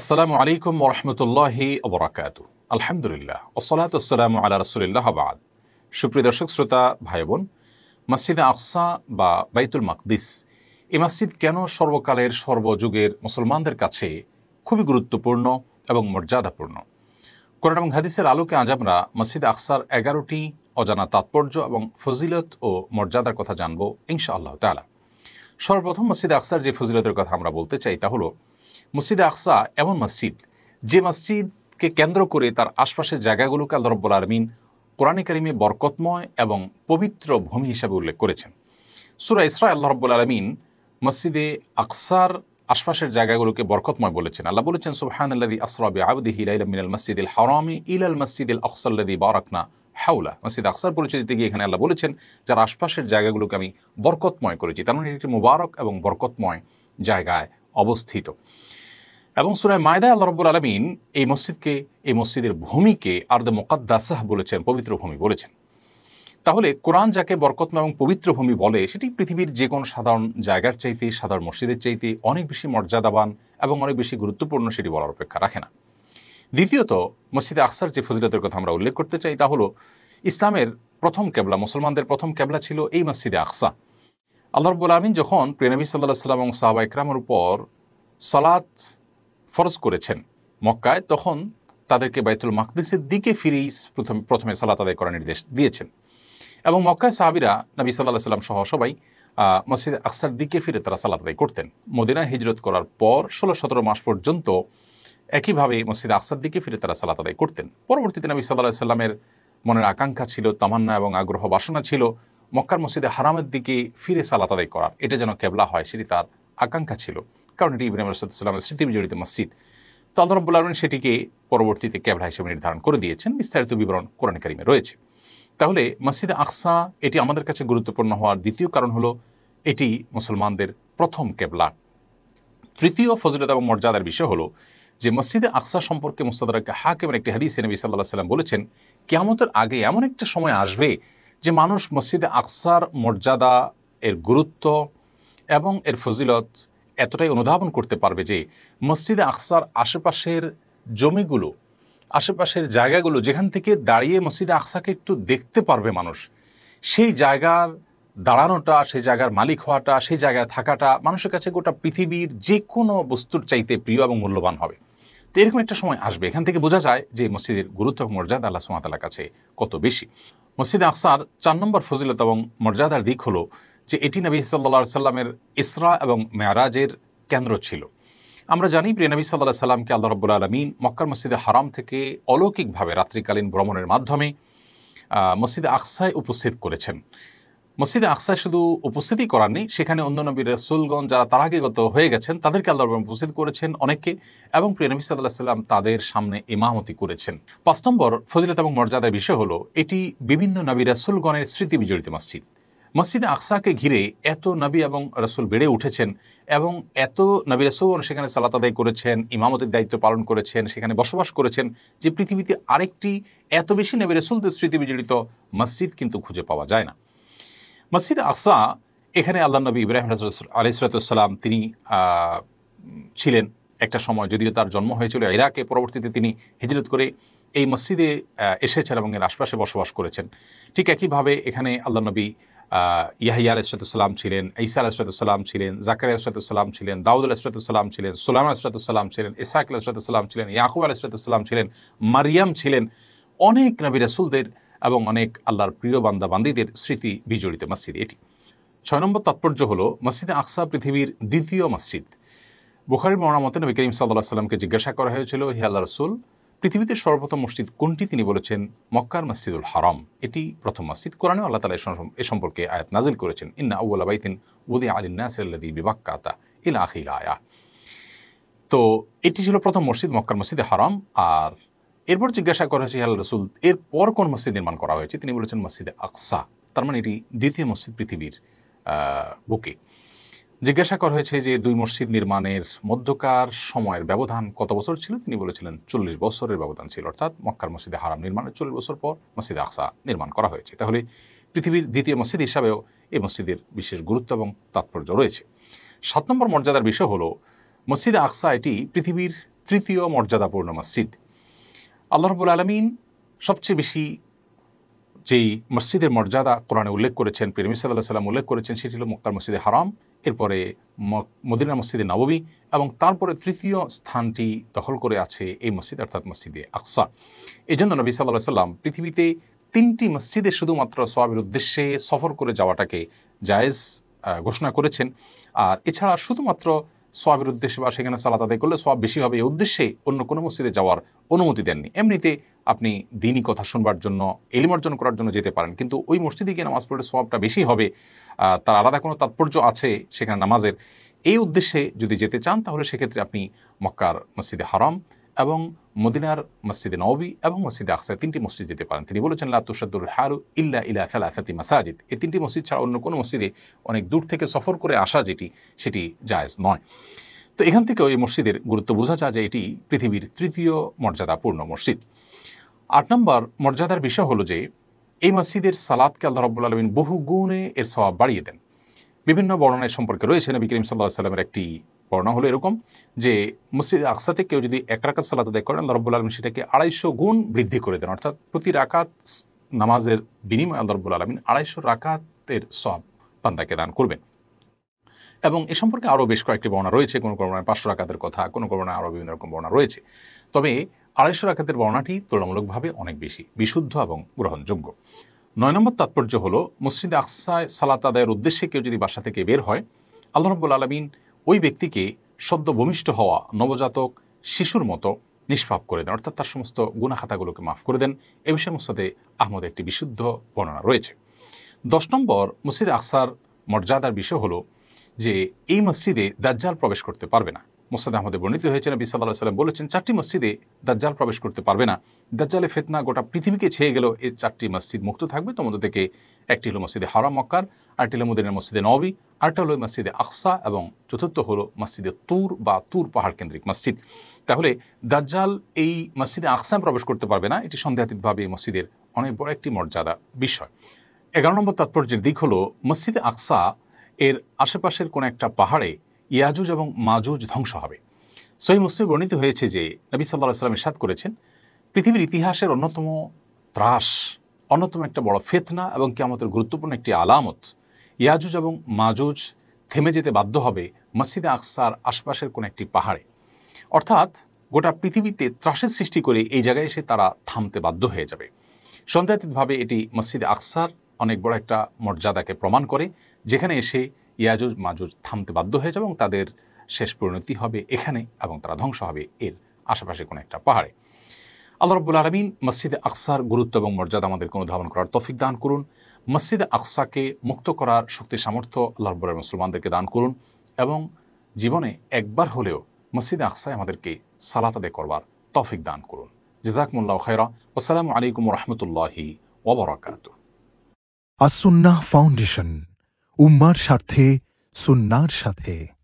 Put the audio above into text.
আসসালামু আলাইকুম রহমতুল্লাহি অবরাকাত আলহামদুলিল্লাহ ওসলাত আসসালাম আল্লাহ রসুলিল্লাহ আবাদ সুপ্রিয় দর্শক শ্রোতা ভাই বোন মসজিদে আকসা বা বাইতুল মাকদিস এই মসজিদ কেন সর্বকালের সর্বযুগের মুসলমানদের কাছে খুবই গুরুত্বপূর্ণ এবং মর্যাদাপূর্ণ কোরআন এবং হাদিসের আলোকে আজ আমরা মসজিদ আকসার এগারোটি অজানা তাৎপর্য এবং ফজিলত ও মর্যাদার কথা জানব ইনশা আল্লাহ তালা সর্বপ্রথম মসজিদ আকসার যে ফজিলতের কথা আমরা বলতে চাই তা হলো মসজিদে আকসা এমন মসজিদ যে মসজিদকে কেন্দ্র করে তার আশপাশের জায়গাগুলোকে আল্লাহ রব্বুল আলমিন কোরআনে কারিমে বরকতময় এবং পবিত্র ভূমি হিসাবে উল্লেখ করেছেন সুরা ইসরা আল্লাহ রব্বুল আলমিন মসজিদে আকসার আশপাশের জায়গাগুলোকে বরকতময় বলেছেন আল্লাহ বলেছেন সুবহান আল্লাদি আসরাবি আবদিহি মিনাল মসজিদ ইল হারামি ইল আল মসজিদ ইল আকসাল্লাদি বারাকনা হাউলা মসজিদ আকসার পরিচয় দিতে গিয়ে এখানে আল্লাহ বলেছেন যার আশপাশের জায়গাগুলোকে আমি বরকতময় করেছি তার মানে একটি মুবারক এবং বরকতময় জায়গায় অবস্থিত এবং সুরায় মায়দায় আল্লাহ রব্বুল আলমিন এই মসজিদকে এই মসজিদের ভূমিকে আর্দ মোকাদ্দাসাহ বলেছেন পবিত্র ভূমি বলেছেন তাহলে কোরআন যাকে বরকতমা এবং পবিত্র ভূমি বলে সেটি পৃথিবীর যে কোনো সাধারণ জায়গার চাইতে সাধারণ মসজিদের চাইতে অনেক বেশি মর্যাদাবান এবং অনেক বেশি গুরুত্বপূর্ণ সেটি বলার অপেক্ষা রাখে না দ্বিতীয়ত মসজিদে আকসার যে ফজিলতের কথা আমরা উল্লেখ করতে চাই তা হলো ইসলামের প্রথম কেবলা মুসলমানদের প্রথম কেবলা ছিল এই মসজিদে আকসা আল্লাহ রব্বুল আলমিন যখন প্রিয়নবী সাল্লাহ সাল্লাম এবং সাহাবা ইকরামের উপর সালাত ফরজ করেছেন মক্কায় তখন তাদেরকে বাইতুল মাকদিসের দিকে ফিরেই প্রথমে প্রথমে সালাত আদায় করার নির্দেশ দিয়েছেন এবং মক্কায় সাহাবিরা নবী সাল্লাহ সাল্লাম সহ সবাই মসজিদ আকসার দিকে ফিরে তারা সালাত আদায় করতেন মদিনা হিজরত করার পর ষোলো সতেরো মাস পর্যন্ত একইভাবে মসজিদ আকসার দিকে ফিরে তারা সালাত আদায় করতেন পরবর্তীতে নবী সাল্লাহ সাল্লামের মনের আকাঙ্ক্ষা ছিল তামান্না এবং আগ্রহ বাসনা ছিল মক্কার মসজিদে হারামের দিকে ফিরে সালাত আদায় করার এটা যেন কেবলা হয় সেটি তার আকাঙ্ক্ষা ছিল কারণ এটি ইব্রাহিম আলাইসাল্লামের স্মৃতি বিজড়িত মসজিদ তো আল্লাহ রব্বুল আলমিন সেটিকে পরবর্তীতে কেবলা হিসেবে নির্ধারণ করে দিয়েছেন বিস্তারিত বিবরণ কোরআন কারিমে রয়েছে তাহলে মসজিদে আকসা এটি আমাদের কাছে গুরুত্বপূর্ণ হওয়ার দ্বিতীয় কারণ হলো এটি মুসলমানদের প্রথম কেবলা তৃতীয় ফজলত এবং মর্যাদার বিষয় হলো যে মসজিদে আকসা সম্পর্কে হাক হাকিমের একটি হাদিস নবী সাল্লাহ সাল্লাম বলেছেন কেয়ামতের আগে এমন একটা সময় আসবে যে মানুষ মসজিদে আকসার মর্যাদা এর গুরুত্ব এবং এর ফজিলত এতটাই অনুধাবন করতে পারবে যে মসজিদে আকসার আশেপাশের জমিগুলো আশেপাশের জায়গাগুলো যেখান থেকে দাঁড়িয়ে মসজিদে আকসাকে একটু দেখতে পারবে মানুষ সেই জায়গার দাঁড়ানোটা সেই জায়গার মালিক হওয়াটা সেই জায়গায় থাকাটা মানুষের কাছে গোটা পৃথিবীর যে কোনো বস্তুর চাইতে প্রিয় এবং মূল্যবান হবে তো এরকম একটা সময় আসবে এখান থেকে বোঝা যায় যে মসজিদের গুরুত্ব এবং মর্যাদা আল্লাহ সুমাতালার কাছে কত বেশি মসজিদে আকসার চার নম্বর ফজিলত এবং মর্যাদার দিক হলো যে এটি নবী সাল্লা সাল্লামের ইসরা এবং মেয়ারাজের কেন্দ্র ছিল আমরা জানি প্রিয় নবী সাল্লাহ সাল্লামকে আল্লাহ রব্বুল আলমিন মক্কার মসজিদে হারাম থেকে অলৌকিকভাবে রাত্রিকালীন ভ্রমণের মাধ্যমে মসজিদে আকসায় উপস্থিত করেছেন মসজিদে আকসায় শুধু উপস্থিতি করার নেই সেখানে অন্য নবীর রসুলগঞ্জ যারা তারাগেগত হয়ে গেছেন তাদেরকে আল্লাহ উপস্থিত করেছেন অনেককে এবং প্রিয় নবী সাল্লাহ সাল্লাম তাদের সামনে ইমামতি করেছেন পাঁচ নম্বর ফজিলত এবং মর্যাদার বিষয় হলো এটি বিভিন্ন নবী রসুলগণের স্মৃতি বিজড়িত মসজিদ মসজিদে আকসাকে ঘিরে এত নবী এবং রসুল বেড়ে উঠেছেন এবং এত নবী রসুল সেখানে সালাতাদাই করেছেন ইমামতের দায়িত্ব পালন করেছেন সেখানে বসবাস করেছেন যে পৃথিবীতে আরেকটি এত বেশি নবী রসুলদের স্মৃতি বিজড়িত মসজিদ কিন্তু খুঁজে পাওয়া যায় না মসজিদ আসা এখানে আল্লাহ নবী ইব্রাহিম আলাইসালাম তিনি ছিলেন একটা সময় যদিও তার জন্ম হয়েছিল ইরাকে পরবর্তীতে তিনি হিজরত করে এই মসজিদে এসেছেন এবং এর আশপাশে বসবাস করেছেন ঠিক একইভাবে এখানে আল্লাহ নবী ইয়াহিয়া আলাইসালাম ছিলেন ঈসা আলাইসালাম ছিলেন জাকারিয়া আলাইসালাম ছিলেন দাউদ আলাইসালাম ছিলেন সুলাম আলাইসালাম ছিলেন ইসাহাক আলাইসালাম ছিলেন ইয়াকুব আলাইসালাম ছিলেন মারিয়াম ছিলেন অনেক নবী রাসুলদের এবং অনেক আল্লাহর প্রিয় বান্দা বান্দিদের স্মৃতি বিজড়িত মসজিদ এটি ছয় নম্বর তাৎপর্য হল মসজিদে আকসা পৃথিবীর দ্বিতীয় মসজিদ বুখারি মরামতে নবী করিম সাল্লাহ সাল্লামকে জিজ্ঞাসা করা হয়েছিল হে আল্লাহ রসুল পৃথিবীতে সর্বপ্রথম মসজিদ কোনটি তিনি বলেছেন মক্কার মসজিদুল হারম এটি প্রথম মসজিদ কোরআনে আল্লাহ তালা এ সম্পর্কে আয়াত নাজিল করেছেন ইন্না আউ্লা বাইতিন উদি আলিন্নাসি বিবাক্কাতা ইলা আখিল আয়া তো এটি ছিল প্রথম মসজিদ মক্কার মসজিদে হারম আর এরপর জিজ্ঞাসা করা হয়েছে আল্লাহ রসুল এরপর কোন মসজিদ নির্মাণ করা হয়েছে তিনি বলেছেন মসজিদে আকসা তার মানে এটি দ্বিতীয় মসজিদ পৃথিবীর বুকে জিজ্ঞাসা করা হয়েছে যে দুই মসজিদ নির্মাণের মধ্যকার সময়ের ব্যবধান কত বছর ছিল তিনি বলেছিলেন চল্লিশ বছরের ব্যবধান ছিল অর্থাৎ মক্কার মসজিদে হারাম নির্মাণের চল্লিশ বছর পর মসজিদে আকসা নির্মাণ করা হয়েছে তাহলে পৃথিবীর দ্বিতীয় মসজিদ হিসাবেও এই মসজিদের বিশেষ গুরুত্ব এবং তাৎপর্য রয়েছে সাত নম্বর মর্যাদার বিষয় হলো মসজিদে আকসা এটি পৃথিবীর তৃতীয় মর্যাদাপূর্ণ মসজিদ আল্লাহ রবুল আলমিন সবচেয়ে বেশি যেই মসজিদের মর্যাদা কোরআনে উল্লেখ করেছেন পিরমি সাল্লাহ সাল্লাম উল্লেখ করেছেন সেটি হল মুক্তার মসজিদে হারাম এরপরে মদিনা মসজিদে নববী এবং তারপরে তৃতীয় স্থানটি দখল করে আছে এই মসজিদ অর্থাৎ মসজিদে আকসা এই জন্য নবী সাল্লাহ সাল্লাম পৃথিবীতে তিনটি মসজিদে শুধুমাত্র সবাবের উদ্দেশ্যে সফর করে যাওয়াটাকে জায়েজ ঘোষণা করেছেন আর এছাড়া শুধুমাত্র সোয়াবের উদ্দেশ্যে বা সেখানে সালাত আদায় করলে সোয়াব বেশি হবে এই উদ্দেশ্যে অন্য কোনো মসজিদে যাওয়ার অনুমতি দেননি এমনিতে আপনি দিনই কথা শুনবার জন্য এলিম অর্জন করার জন্য যেতে পারেন কিন্তু ওই মসজিদে গিয়ে নামাজ পড়লে সোয়াবটা বেশি হবে তার আলাদা কোনো তাৎপর্য আছে সেখানে নামাজের এই উদ্দেশ্যে যদি যেতে চান তাহলে সেক্ষেত্রে আপনি মক্কার মসজিদে হারাম এবং মদিনার মসজিদে নবী এবং মসজিদে আকসায় তিনটি মসজিদ যেতে পারেন তিনি বলেছেন লাতুসাদুল হারু ইল্লা ইলা সালাসাতি মাসাজিদ এই তিনটি মসজিদ ছাড়া অন্য কোনো মসজিদে অনেক দূর থেকে সফর করে আসা যেটি সেটি জায়জ নয় তো এখান থেকে ওই মসজিদের গুরুত্ব বোঝা যায় যে এটি পৃথিবীর তৃতীয় মর্যাদাপূর্ণ মসজিদ আট নম্বর মর্যাদার বিষয় হলো যে এই মসজিদের সালাদকে আল্লাহ রব্বুল আলমিন বহু গুণে এর স্বভাব বাড়িয়ে দেন বিভিন্ন বর্ণনায় সম্পর্কে রয়েছে নবী করিম সাল্লাহ সাল্লামের একটি বর্ণনা হলো এরকম যে মসজিদ আকসাতে কেউ যদি এক রাকাত সালাত আদায় করেন আল্লাহ রব্বুল আলম সেটাকে আড়াইশো গুণ বৃদ্ধি করে দেন অর্থাৎ প্রতি রাকাত নামাজের বিনিময়ে আল্লাহ রব্বুল আলমিন আড়াইশো রাকাতের সব বান্দাকে দান করবেন এবং এ সম্পর্কে আরও বেশ কয়েকটি বর্ণনা রয়েছে কোনো কোনো পাঁচশো রাকাতের কথা কোনো কোনো আরও বিভিন্ন রকম বর্ণনা রয়েছে তবে আড়াইশো রাকাতের বর্ণাটি তুলনামূলকভাবে অনেক বেশি বিশুদ্ধ এবং গ্রহণযোগ্য নয় নম্বর তাৎপর্য হলো মসজিদ আকসায় সালাত আদায়ের উদ্দেশ্যে কেউ যদি বাসা থেকে বের হয় আল্লাহ রব্বুল আলমিন ওই ব্যক্তিকে সদ্য ভূমিষ্ঠ হওয়া নবজাতক শিশুর মতো নিষ্পাপ করে দেন অর্থাৎ তার সমস্ত গুণাখাতাগুলোকে মাফ করে দেন এ বিষয়ে মুসাদে আহমদ একটি বিশুদ্ধ বর্ণনা রয়েছে দশ নম্বর মসজিদ আকসার মর্যাদার বিষয় হলো যে এই মসজিদে দাজ্জাল প্রবেশ করতে পারবে না মোস্তাদ আহমদে বর্ণিত হয়েছে নবী সাল্লাহ সাল্লাম বলেছেন চারটি মসজিদে দাজ্জাল প্রবেশ করতে পারবে না দাজ্জালে ফেতনা গোটা পৃথিবীকে ছেয়ে গেল এই চারটি মসজিদ মুক্ত থাকবে তোমাদের থেকে একটি হলো মসজিদে হারাম মক্কার আরটি হলো মদিনার মসজিদে নবী আরেকটা হলো মসজিদে আকসা এবং চতুর্থ হলো মসজিদে তুর বা তুর পাহাড় কেন্দ্রিক মসজিদ তাহলে দাজ্জাল এই মসজিদে আকসায় প্রবেশ করতে পারবে না এটি সন্দেহাতীতভাবে এই মসজিদের অনেক বড় একটি মর্যাদা বিষয় এগারো নম্বর তাৎপর্যের দিক হলো মসজিদে আকসা এর আশেপাশের কোনো একটা পাহাড়ে ইয়াজুজ এবং মাজুজ ধ্বংস হবে সহি মসজিদ বর্ণিত হয়েছে যে নবী সাল্লাহ সাল্লাম সাথ করেছেন পৃথিবীর ইতিহাসের অন্যতম ত্রাস অন্যতম একটা বড় ফেতনা এবং কি আমাদের গুরুত্বপূর্ণ একটি আলামত ইয়াজুজ এবং মাজুজ থেমে যেতে বাধ্য হবে মসজিদে আকসার আশপাশের কোনো একটি পাহাড়ে অর্থাৎ গোটা পৃথিবীতে ত্রাসের সৃষ্টি করে এই জায়গায় এসে তারা থামতে বাধ্য হয়ে যাবে সন্দেহাতীতভাবে এটি মসজিদে আকসার অনেক বড় একটা মর্যাদাকে প্রমাণ করে যেখানে এসে ইয়াজুজ মাজুজ থামতে বাধ্য হয়ে যাবে এবং তাদের শেষ পরিণতি হবে এখানে এবং তারা ধ্বংস হবে এর আশেপাশে কোনো একটা পাহাড়ে আল্লাহ রব্বুল আলমিন মসজিদে আকসার গুরুত্ব এবং মর্যাদা আমাদেরকে ধারণ করার তফিক দান করুন মসজিদ আকসাকে মুক্ত করার শক্তি সামর্থ্য আল্লাহ মুসলমানদেরকে দান করুন এবং জীবনে একবার হলেও মসজিদ আকসায় আমাদেরকে সালাত আদায় করবার তফিক দান করুন জাজাকমুল্লাহ খায়রা আসসালামু আলাইকুম রহমতুল্লাহি ওবরাকাত আসুন্না ফাউন্ডেশন উম্মার স্বার্থে সুন্নার সাথে